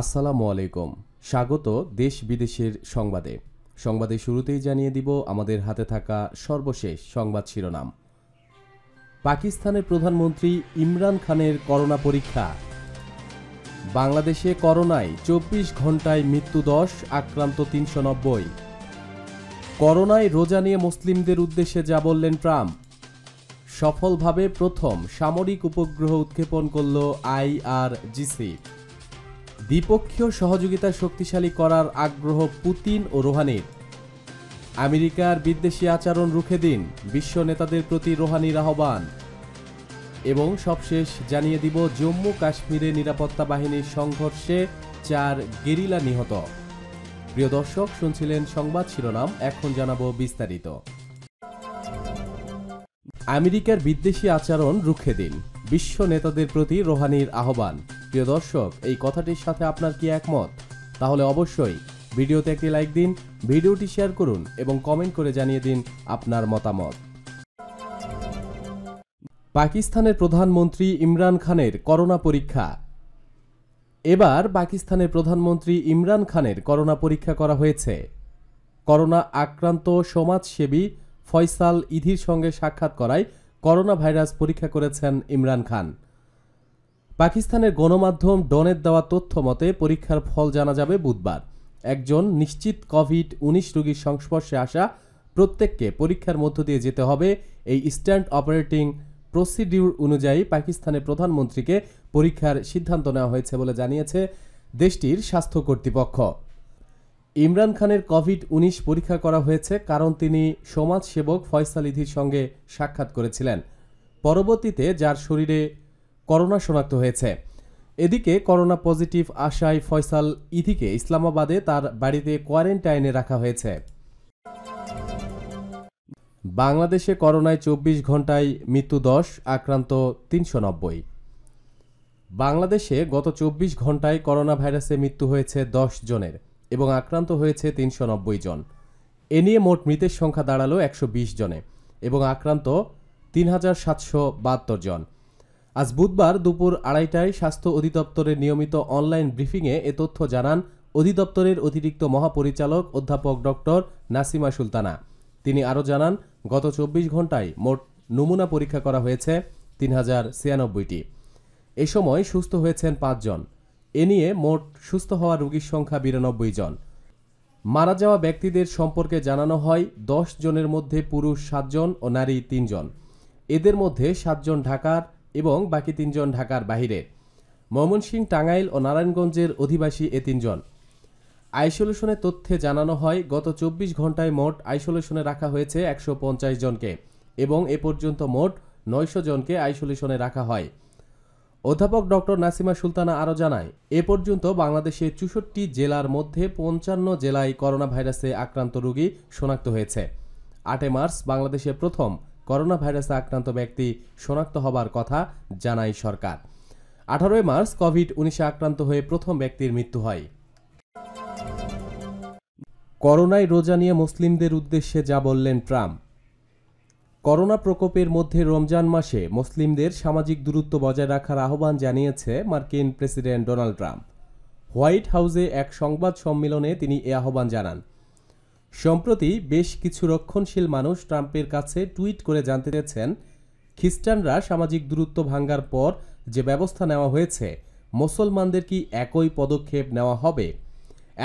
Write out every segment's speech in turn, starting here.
আসসালামু আলাইকুম স্বাগত দেশ বিদেশের সংবাদে সংবাদে শুরুতেই জানিয়ে দিব আমাদের হাতে থাকা সর্বশেষ সংবাদ শিরোনাম পাকিস্তানের প্রধানমন্ত্রী ইমরান খানের করোনা পরীক্ষা বাংলাদেশে করোনায় চব্বিশ ঘন্টায় মৃত্যু দশ আক্রান্ত তিনশো নব্বই করোনায় রোজা নিয়ে মুসলিমদের উদ্দেশ্যে যা বললেন ট্রাম্প সফলভাবে প্রথম সামরিক উপগ্রহ উৎক্ষেপণ করল আইআরজিসি দ্বিপক্ষীয় সহযোগিতা শক্তিশালী করার আগ্রহ পুতিন ও রোহানির আমেরিকার বিদ্বেষী আচরণ রুখে দিন বিশ্ব নেতাদের প্রতি রোহানির আহ্বান এবং সবশেষ জানিয়ে দিব জম্মু কাশ্মীরে নিরাপত্তা বাহিনীর সংঘর্ষে চার গেরিলা নিহত প্রিয় দর্শক শুনছিলেন সংবাদ শিরোনাম এখন জানাবো বিস্তারিত আমেরিকার বিদ্বেষী আচরণ রুখে দিন বিশ্ব নেতাদের প্রতি রোহানির আহ্বান প্রিয় দর্শক এই কথাটির সাথে আপনার কি একমত তাহলে অবশ্যই ভিডিওতে একটি লাইক দিন ভিডিওটি শেয়ার করুন এবং কমেন্ট করে জানিয়ে দিন আপনার মতামত পাকিস্তানের প্রধানমন্ত্রী ইমরান খানের করোনা পরীক্ষা এবার পাকিস্তানের প্রধানমন্ত্রী ইমরান খানের করোনা পরীক্ষা করা হয়েছে করোনা আক্রান্ত সমাজসেবী ফয়সাল ইধির সঙ্গে সাক্ষাৎ করায় করোনা ভাইরাস পরীক্ষা করেছেন ইমরান খান পাকিস্তানের গণমাধ্যম ডনের দেওয়া তথ্য মতে পরীক্ষার ফল জানা যাবে বুধবার একজন নিশ্চিত কোভিড উনিশ রোগীর সংস্পর্শে আসা প্রত্যেককে পরীক্ষার মধ্য দিয়ে যেতে হবে এই স্ট্যান্ড অপারেটিং প্রসিডিউর অনুযায়ী পাকিস্তানের প্রধানমন্ত্রীকে পরীক্ষার সিদ্ধান্ত নেওয়া হয়েছে বলে জানিয়েছে দেশটির স্বাস্থ্য কর্তৃপক্ষ ইমরান খানের কোভিড উনিশ পরীক্ষা করা হয়েছে কারণ তিনি সমাজসেবক ফয়সাল ইধির সঙ্গে সাক্ষাৎ করেছিলেন পরবর্তীতে যার শরীরে করোনা শনাক্ত হয়েছে এদিকে করোনা পজিটিভ আশাই ফয়সাল ইথিকে ইসলামাবাদে তার বাড়িতে কোয়ারেন্টাইনে রাখা হয়েছে বাংলাদেশে করোনায় চব্বিশ ঘন্টায় মৃত্যু দশ আক্রান্ত তিনশো নব্বই বাংলাদেশে গত চব্বিশ ঘন্টায় করোনা ভাইরাসে মৃত্যু হয়েছে দশ জনের এবং আক্রান্ত হয়েছে তিনশো নব্বই জন এ নিয়ে মোট মৃতের সংখ্যা দাঁড়ালো একশো বিশ জনে এবং আক্রান্ত তিন হাজার সাতশো বাহাত্তর জন আজ বুধবার দুপুর আড়াইটায় স্বাস্থ্য অধিদপ্তরের নিয়মিত অনলাইন ব্রিফিংয়ে এ তথ্য জানান অধিদপ্তরের অতিরিক্ত মহাপরিচালক অধ্যাপক ডক্টর নাসিমা সুলতানা তিনি আরও জানান গত চব্বিশ ঘন্টায় মোট নমুনা পরীক্ষা করা হয়েছে তিন হাজার ছিয়ানব্বইটি এ সময় সুস্থ হয়েছেন পাঁচজন এ নিয়ে মোট সুস্থ হওয়া রোগীর সংখ্যা বিরানব্বই জন মারা যাওয়া ব্যক্তিদের সম্পর্কে জানানো হয় দশ জনের মধ্যে পুরুষ সাতজন ও নারী তিনজন এদের মধ্যে সাতজন ঢাকার এবং বাকি তিনজন ঢাকার বাহিরে সিং টাঙ্গাইল ও নারায়ণগঞ্জের অধিবাসী এ তিনজন আইসোলেশনের তথ্যে জানানো হয় গত চব্বিশ ঘন্টায় মোট আইসোলেশনে রাখা হয়েছে একশো পঞ্চাশ জনকে এবং এ পর্যন্ত মোট নয়শো জনকে আইসোলেশনে রাখা হয় অধ্যাপক ডক্টর নাসিমা সুলতানা আরও জানায় এ পর্যন্ত বাংলাদেশে চৌষট্টি জেলার মধ্যে পঞ্চান্ন জেলায় করোনা ভাইরাসে আক্রান্ত রোগী শনাক্ত হয়েছে আটে মার্চ বাংলাদেশে প্রথম করোনা ভাইরাসে আক্রান্ত ব্যক্তি শনাক্ত হবার কথা জানায় সরকার আঠারোই মার্চ কোভিড উনিশে আক্রান্ত হয়ে প্রথম ব্যক্তির মৃত্যু হয় করোনায় রোজা নিয়ে মুসলিমদের উদ্দেশ্যে যা বললেন ট্রাম্প করোনা প্রকোপের মধ্যে রমজান মাসে মুসলিমদের সামাজিক দূরত্ব বজায় রাখার আহ্বান জানিয়েছে মার্কিন প্রেসিডেন্ট ডোনাল্ড ট্রাম্প হোয়াইট হাউসে এক সংবাদ সম্মেলনে তিনি এ আহ্বান জানান সম্প্রতি বেশ কিছু রক্ষণশীল মানুষ ট্রাম্পের কাছে টুইট করে জানতে চেয়েছেন খ্রিস্টানরা সামাজিক দূরত্ব ভাঙ্গার পর যে ব্যবস্থা নেওয়া হয়েছে মুসলমানদের কি একই পদক্ষেপ নেওয়া হবে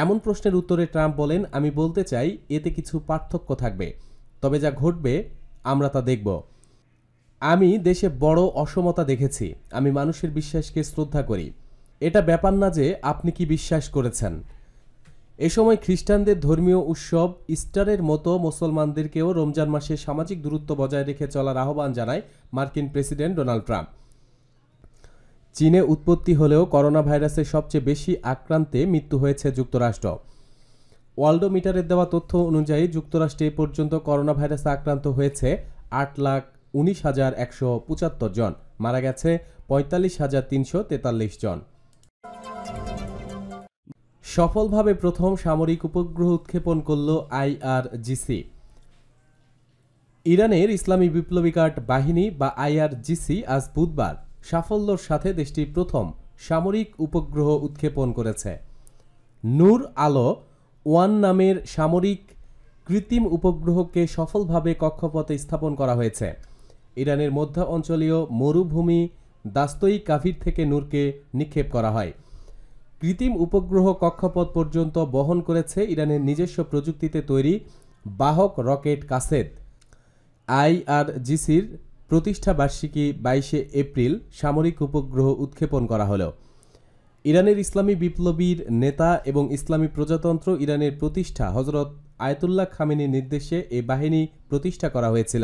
এমন প্রশ্নের উত্তরে ট্রাম্প বলেন আমি বলতে চাই এতে কিছু পার্থক্য থাকবে তবে যা ঘটবে আমরা তা দেখব আমি দেশে বড় অসমতা দেখেছি আমি মানুষের বিশ্বাসকে শ্রদ্ধা করি এটা ব্যাপার না যে আপনি কি বিশ্বাস করেছেন এ সময় খ্রিস্টানদের ধর্মীয় উৎসব ইস্টারের মতো মুসলমানদেরকেও রমজান মাসে সামাজিক দূরত্ব বজায় রেখে চলার আহ্বান জানায় মার্কিন প্রেসিডেন্ট ডোনাল্ড ট্রাম্প চীনে উৎপত্তি হলেও করোনা ভাইরাসের সবচেয়ে বেশি আক্রান্তে মৃত্যু হয়েছে যুক্তরাষ্ট্র ওয়ার্ল্ডোমিটারের দেওয়া তথ্য অনুযায়ী যুক্তরাষ্ট্রে এ পর্যন্ত করোনা ভাইরাসে আক্রান্ত হয়েছে আট লাখ উনিশ হাজার একশো পঁচাত্তর জন মারা গেছে পঁয়তাল্লিশ হাজার তিনশো তেতাল্লিশ জন সফলভাবে প্রথম সামরিক উপগ্রহ উৎক্ষেপণ করল আইআরজিসি ইরানের ইসলামী বিপ্লবী গার্ড বাহিনী বা আইআরজিসি আজ বুধবার সাফল্যর সাথে দেশটির প্রথম সামরিক উপগ্রহ উৎক্ষেপণ করেছে নূর আলো ওয়ান নামের সামরিক কৃত্রিম উপগ্রহকে সফলভাবে কক্ষপথে স্থাপন করা হয়েছে ইরানের মধ্য অঞ্চলীয় মরুভূমি দাস্তই কাভির থেকে নূরকে নিক্ষেপ করা হয় কৃত্রিম উপগ্রহ কক্ষপথ পর্যন্ত বহন করেছে ইরানের নিজস্ব প্রযুক্তিতে তৈরি বাহক রকেট কাসেদ আইআরজিসির প্রতিষ্ঠা বার্ষিকী বাইশে এপ্রিল সামরিক উপগ্রহ উৎক্ষেপণ করা হল ইরানের ইসলামী বিপ্লবীর নেতা এবং ইসলামী প্রজাতন্ত্র ইরানের প্রতিষ্ঠা হজরত আয়তুল্লাহ খামিনীর নির্দেশে এ বাহিনী প্রতিষ্ঠা করা হয়েছিল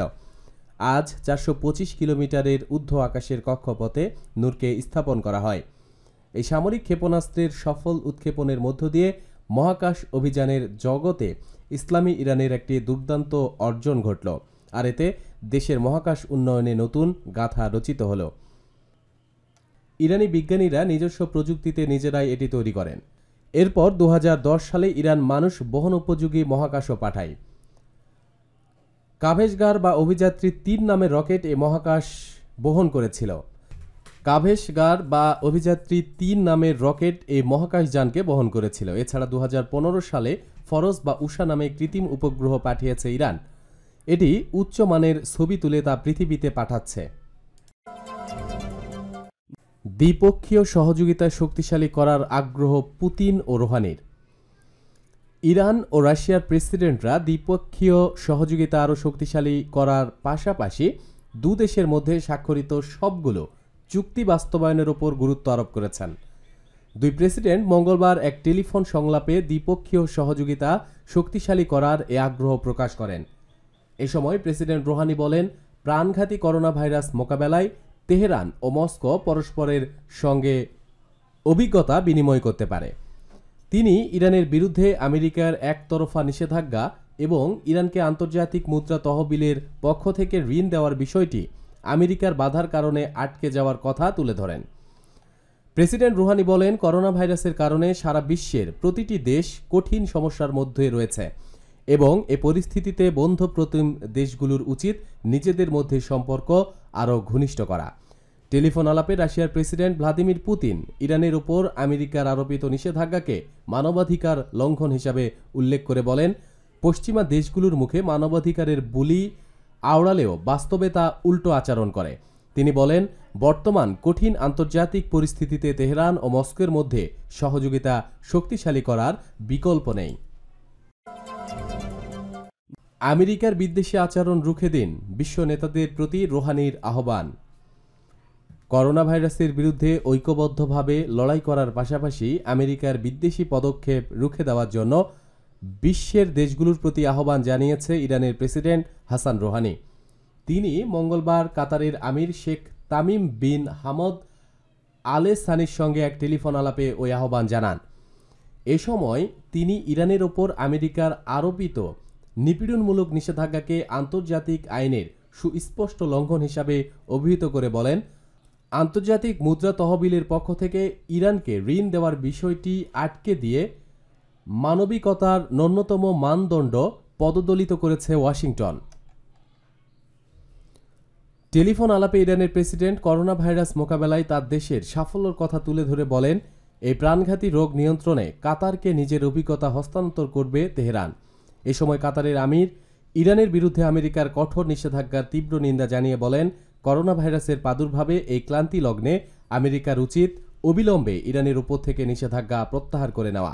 আজ চারশো কিলোমিটারের ঊর্ধ্ব আকাশের কক্ষপথে নূরকে স্থাপন করা হয় এই সামরিক ক্ষেপণাস্ত্রের সফল উৎক্ষেপণের মধ্য দিয়ে মহাকাশ অভিযানের জগতে ইসলামী ইরানের একটি দুর্দান্ত অর্জন ঘটল আর এতে দেশের মহাকাশ উন্নয়নে নতুন গাথা রচিত হল ইরানি বিজ্ঞানীরা নিজস্ব প্রযুক্তিতে নিজেরাই এটি তৈরি করেন এরপর দু সালে ইরান মানুষ বহন উপযোগী মহাকাশও পাঠায় কাভেজগার বা অভিযাত্রী তিন নামে রকেট এ মহাকাশ বহন করেছিল কাভেশগার বা অভিযাত্রী তিন নামের রকেট এই মহাকাশযানকে বহন করেছিল এছাড়া দু সালে ফরজ বা উষা নামে কৃত্রিম উপগ্রহ পাঠিয়েছে ইরান এটি উচ্চমানের ছবি তুলে তা পৃথিবীতে পাঠাচ্ছে দ্বিপক্ষীয় সহযোগিতা শক্তিশালী করার আগ্রহ পুতিন ও রোহানির ইরান ও রাশিয়ার প্রেসিডেন্টরা দ্বিপক্ষীয় সহযোগিতা আরও শক্তিশালী করার পাশাপাশি দু দেশের মধ্যে স্বাক্ষরিত সবগুলো চুক্তি বাস্তবায়নের ওপর গুরুত্ব আরোপ করেছেন দুই প্রেসিডেন্ট মঙ্গলবার এক টেলিফোন সংলাপে দ্বিপক্ষীয় সহযোগিতা শক্তিশালী করার এ আগ্রহ প্রকাশ করেন এ সময় প্রেসিডেন্ট রোহানি বলেন প্রাণঘাতী করোনা ভাইরাস মোকাবেলায় তেহরান ও মস্কো পরস্পরের সঙ্গে অভিজ্ঞতা বিনিময় করতে পারে তিনি ইরানের বিরুদ্ধে আমেরিকার একতরফা নিষেধাজ্ঞা এবং ইরানকে আন্তর্জাতিক মুদ্রা তহবিলের পক্ষ থেকে ঋণ দেওয়ার বিষয়টি আমেরিকার বাধার কারণে আটকে যাওয়ার কথা তুলে ধরেন প্রেসিডেন্ট রুহানি বলেন করোনা ভাইরাসের কারণে সারা বিশ্বের প্রতিটি দেশ কঠিন সমস্যার মধ্যে রয়েছে এবং এ পরিস্থিতিতে বন্ধপ্রতিম দেশগুলোর উচিত নিজেদের মধ্যে সম্পর্ক আরও ঘনিষ্ঠ করা টেলিফোন আলাপে রাশিয়ার প্রেসিডেন্ট ভ্লাদিমির পুতিন ইরানের উপর আমেরিকার আরোপিত নিষেধাজ্ঞাকে মানবাধিকার লঙ্ঘন হিসাবে উল্লেখ করে বলেন পশ্চিমা দেশগুলোর মুখে মানবাধিকারের বুলি আওড়ালেও বাস্তবে তা উল্টো আচরণ করে তিনি বলেন বর্তমান কঠিন আন্তর্জাতিক পরিস্থিতিতে তেহরান ও মস্কোর মধ্যে সহযোগিতা শক্তিশালী করার বিকল্প নেই আমেরিকার বিদ্বেষী আচরণ রুখে দিন বিশ্ব নেতাদের প্রতি রোহানির আহ্বান করোনা ভাইরাসের বিরুদ্ধে ঐক্যবদ্ধভাবে লড়াই করার পাশাপাশি আমেরিকার বিদ্বেষী পদক্ষেপ রুখে দেওয়ার জন্য বিশ্বের দেশগুলোর প্রতি আহ্বান জানিয়েছে ইরানের প্রেসিডেন্ট হাসান রোহানি তিনি মঙ্গলবার কাতারের আমির শেখ তামিম বিন হামদ আলে সানির সঙ্গে এক টেলিফোন আলাপে ওই আহ্বান জানান এ সময় তিনি ইরানের ওপর আমেরিকার আরোপিত নিপীড়নমূলক নিষেধাজ্ঞাকে আন্তর্জাতিক আইনের সুস্পষ্ট লঙ্ঘন হিসাবে অভিহিত করে বলেন আন্তর্জাতিক মুদ্রা তহবিলের পক্ষ থেকে ইরানকে ঋণ দেওয়ার বিষয়টি আটকে দিয়ে মানবিকতার ন্যূনতম মানদণ্ড পদদলিত করেছে ওয়াশিংটন টেলিফোন আলাপে ইরানের প্রেসিডেন্ট করোনা ভাইরাস মোকাবেলায় তার দেশের সাফল্যের কথা তুলে ধরে বলেন এই প্রাণঘাতী রোগ নিয়ন্ত্রণে কাতারকে নিজের অভিজ্ঞতা হস্তান্তর করবে তেহরান এ সময় কাতারের আমির ইরানের বিরুদ্ধে আমেরিকার কঠোর নিষেধাজ্ঞার তীব্র নিন্দা জানিয়ে বলেন করোনা ভাইরাসের প্রাদুর্ভাবে এই ক্লান্তি লগ্নে আমেরিকার উচিত অবিলম্বে ইরানের উপর থেকে নিষেধাজ্ঞা প্রত্যাহার করে নেওয়া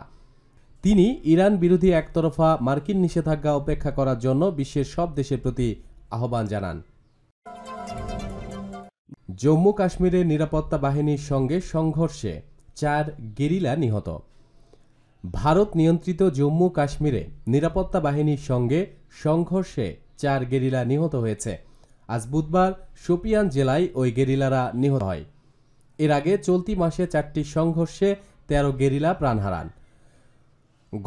তিনি ইরান বিরোধী একতরফা মার্কিন নিষেধাজ্ঞা উপেক্ষা করার জন্য বিশ্বের সব দেশের প্রতি আহ্বান জানান জম্মু কাশ্মীরের নিরাপত্তা বাহিনীর সঙ্গে সংঘর্ষে চার গেরিলা নিহত ভারত নিয়ন্ত্রিত জম্মু কাশ্মীরে নিরাপত্তা বাহিনীর সঙ্গে সংঘর্ষে চার গেরিলা নিহত হয়েছে আজ বুধবার শোপিয়ান জেলায় ওই গেরিলারা নিহত হয় এর আগে চলতি মাসে চারটি সংঘর্ষে তেরো গেরিলা প্রাণ হারান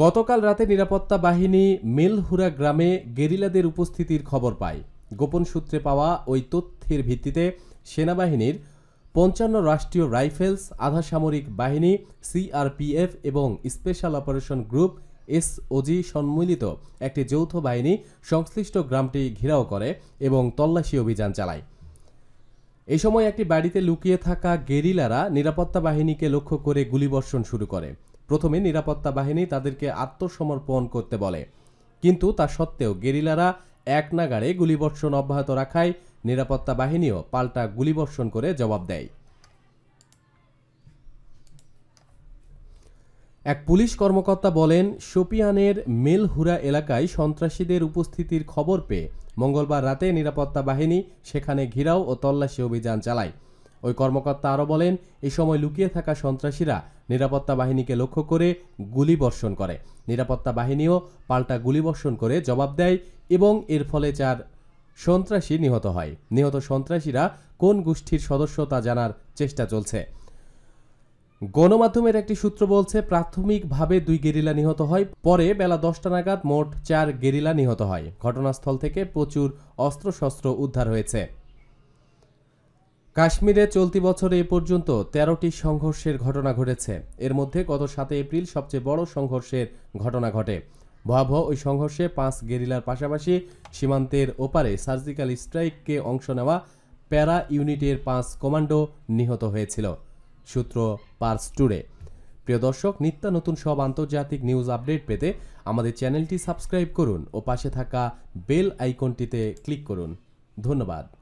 গতকাল রাতে নিরাপত্তা বাহিনী মেলহুরা গ্রামে গেরিলাদের উপস্থিতির খবর পায় গোপন সূত্রে পাওয়া ওই তথ্যের ভিত্তিতে সেনাবাহিনীর পঞ্চান্ন রাষ্ট্রীয় রাইফেলস আধাসামরিক বাহিনী সিআরপিএফ এবং স্পেশাল অপারেশন গ্রুপ এসওজি সম্মিলিত একটি যৌথ বাহিনী সংশ্লিষ্ট গ্রামটি ঘেরাও করে এবং তল্লাশি অভিযান চালায় এ সময় একটি বাড়িতে লুকিয়ে থাকা গেরিলারা নিরাপত্তা বাহিনীকে লক্ষ্য করে গুলিবর্ষণ শুরু করে প্রথমে নিরাপত্তা বাহিনী তাদেরকে আত্মসমর্পণ করতে বলে কিন্তু তা সত্ত্বেও গেরিলারা এক নাগাড়ে গুলিবর্ষণ অব্যাহত রাখায় নিরাপত্তা বাহিনীও পাল্টা গুলিবর্ষণ করে জবাব দেয় এক পুলিশ কর্মকর্তা বলেন সোপিয়ানের মেলহুরা এলাকায় সন্ত্রাসীদের উপস্থিতির খবর পেয়ে মঙ্গলবার রাতে নিরাপত্তা বাহিনী সেখানে ঘিরাও ও তল্লাশি অভিযান চালায় ওই কর্মকর্তা আরও বলেন এ সময় লুকিয়ে থাকা সন্ত্রাসীরা নিরাপত্তা বাহিনীকে লক্ষ্য করে গুলি বর্ষণ করে নিরাপত্তা বাহিনীও পাল্টা গুলি বর্ষণ করে জবাব দেয় এবং এর ফলে চার সন্ত্রাসী নিহত হয় নিহত সন্ত্রাসীরা কোন গোষ্ঠীর সদস্য তা জানার চেষ্টা চলছে গণমাধ্যমের একটি সূত্র বলছে প্রাথমিকভাবে দুই গেরিলা নিহত হয় পরে বেলা দশটা নাগাদ মোট চার গেরিলা নিহত হয় ঘটনাস্থল থেকে প্রচুর অস্ত্রশস্ত্র উদ্ধার হয়েছে কাশ্মীরে চলতি বছর এ পর্যন্ত তেরোটি সংঘর্ষের ঘটনা ঘটেছে এর মধ্যে গত সাতই এপ্রিল সবচেয়ে বড় সংঘর্ষের ঘটনা ঘটে ভয়াবহ ওই সংঘর্ষে পাঁচ গেরিলার পাশাপাশি সীমান্তের ওপারে সার্জিক্যাল স্ট্রাইককে অংশ নেওয়া প্যারা ইউনিটের পাঁচ কমান্ডো নিহত হয়েছিল সূত্র পার্স টুডে প্রিয় দর্শক নিত্য নতুন সব আন্তর্জাতিক নিউজ আপডেট পেতে আমাদের চ্যানেলটি সাবস্ক্রাইব করুন ও পাশে থাকা বেল আইকনটিতে ক্লিক করুন ধন্যবাদ